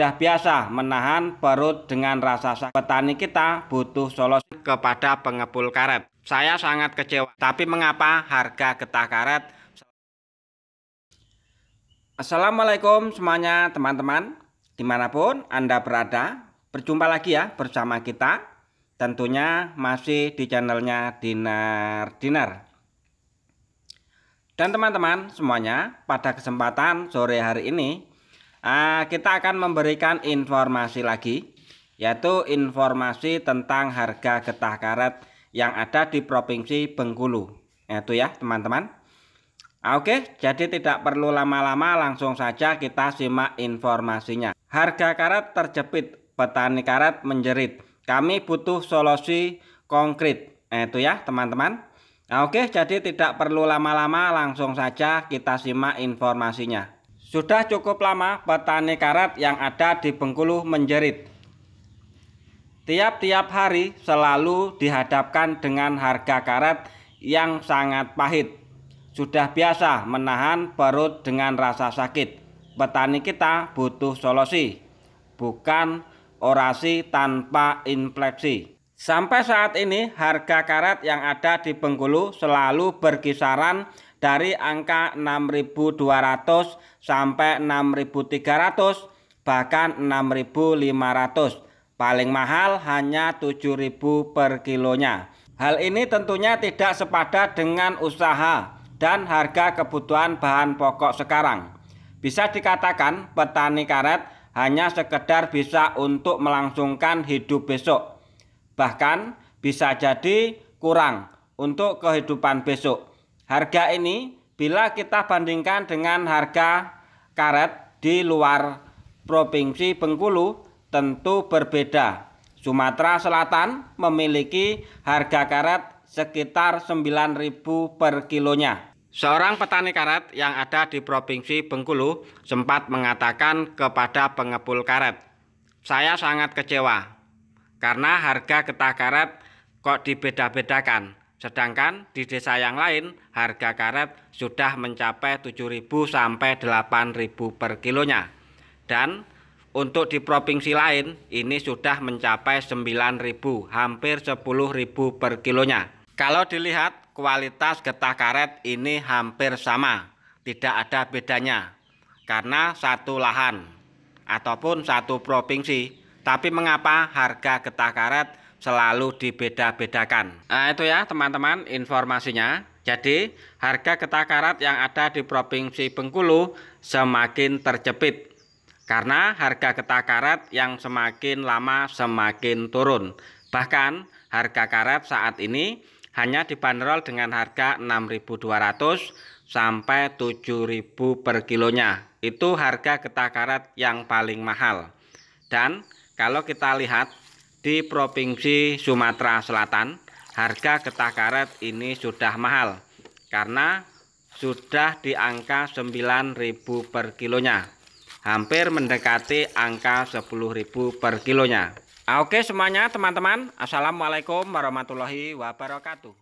sudah biasa menahan perut dengan rasa sakit. Petani kita butuh solusi kepada pengepul karet. Saya sangat kecewa. Tapi mengapa harga getah karet? Assalamualaikum semuanya teman-teman. Dimanapun Anda berada, berjumpa lagi ya bersama kita. Tentunya masih di channelnya Dinar Dinar. Dan teman-teman semuanya, pada kesempatan sore hari ini uh, kita akan memberikan informasi lagi yaitu informasi tentang harga getah karet yang ada di Provinsi Bengkulu. Itu ya, teman-teman. Ah, oke, jadi tidak perlu lama-lama, langsung saja kita simak informasinya. Harga karet terjepit, petani karet menjerit. Kami butuh solusi konkret. Eh, itu ya, teman-teman. Ah, oke, jadi tidak perlu lama-lama, langsung saja kita simak informasinya. Sudah cukup lama petani karet yang ada di Bengkulu menjerit. Tiap-tiap hari selalu dihadapkan dengan harga karet yang sangat pahit. Sudah biasa menahan perut dengan rasa sakit. Petani kita butuh solusi, bukan orasi tanpa infleksi. Sampai saat ini harga karet yang ada di Bengkulu selalu berkisaran dari angka 6.200 sampai 6.300 bahkan 6.500. Paling mahal hanya 7.000 per kilonya. Hal ini tentunya tidak sepadan dengan usaha dan harga kebutuhan bahan pokok sekarang. Bisa dikatakan petani karet hanya sekedar bisa untuk melangsungkan hidup besok bahkan bisa jadi kurang untuk kehidupan besok. Harga ini bila kita bandingkan dengan harga karet di luar Provinsi Bengkulu tentu berbeda. Sumatera Selatan memiliki harga karet sekitar 9.000 per kilonya. Seorang petani karet yang ada di Provinsi Bengkulu sempat mengatakan kepada pengepul karet, "Saya sangat kecewa karena harga getah karet kok dibeda-bedakan. Sedangkan di desa yang lain harga karet sudah mencapai 7.000 sampai 8.000 per kilonya. Dan untuk di provinsi lain ini sudah mencapai 9.000 hampir 10.000 per kilonya. Kalau dilihat kualitas getah karet ini hampir sama, tidak ada bedanya. Karena satu lahan ataupun satu provinsi tapi mengapa harga getah karet selalu dibeda-bedakan? Nah, itu ya teman-teman informasinya. Jadi, harga getah karet yang ada di Provinsi Bengkulu semakin terjepit karena harga getah karet yang semakin lama semakin turun. Bahkan harga karet saat ini hanya dibanderol dengan harga 6.200 sampai 7.000 per kilonya. Itu harga getah karet yang paling mahal. Dan kalau kita lihat di Provinsi Sumatera Selatan, harga getah karet ini sudah mahal karena sudah di angka 9.000 per kilonya. Hampir mendekati angka 10.000 per kilonya. Oke semuanya teman-teman, Assalamualaikum warahmatullahi wabarakatuh.